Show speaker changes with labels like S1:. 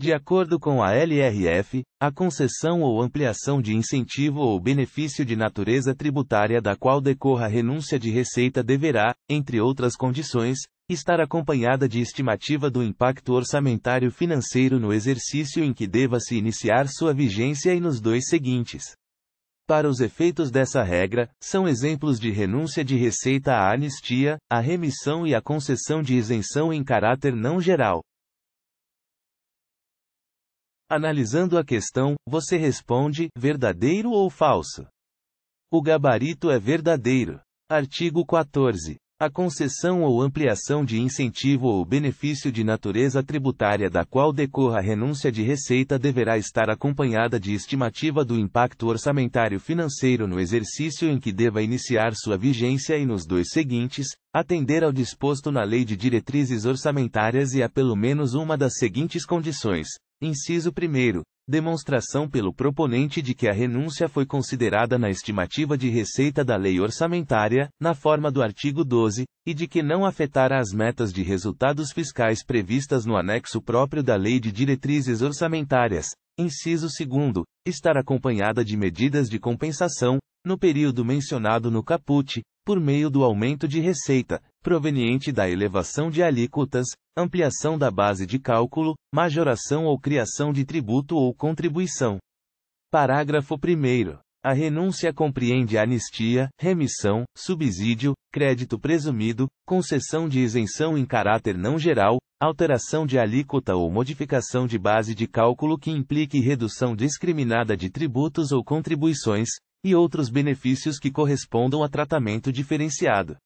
S1: De acordo com a LRF, a concessão ou ampliação de incentivo ou benefício de natureza tributária da qual decorra a renúncia de receita deverá, entre outras condições, estar acompanhada de estimativa do impacto orçamentário financeiro no exercício em que deva se iniciar sua vigência e nos dois seguintes. Para os efeitos dessa regra, são exemplos de renúncia de receita a anistia, a remissão e a concessão de isenção em caráter não geral, Analisando a questão, você responde: verdadeiro ou falso? O gabarito é verdadeiro. Artigo 14. A concessão ou ampliação de incentivo ou benefício de natureza tributária da qual decorra a renúncia de receita deverá estar acompanhada de estimativa do impacto orçamentário financeiro no exercício em que deva iniciar sua vigência e nos dois seguintes, atender ao disposto na Lei de Diretrizes Orçamentárias e a pelo menos uma das seguintes condições: Inciso 1. Demonstração pelo proponente de que a renúncia foi considerada na estimativa de receita da lei orçamentária, na forma do artigo 12, e de que não afetará as metas de resultados fiscais previstas no anexo próprio da Lei de Diretrizes Orçamentárias. Inciso 2. Estar acompanhada de medidas de compensação, no período mencionado no caput, por meio do aumento de receita, proveniente da elevação de alíquotas, ampliação da base de cálculo, majoração ou criação de tributo ou contribuição. Parágrafo 1. A renúncia compreende anistia, remissão, subsídio, crédito presumido, concessão de isenção em caráter não geral, alteração de alíquota ou modificação de base de cálculo que implique redução discriminada de tributos ou contribuições, e outros benefícios que correspondam a tratamento diferenciado.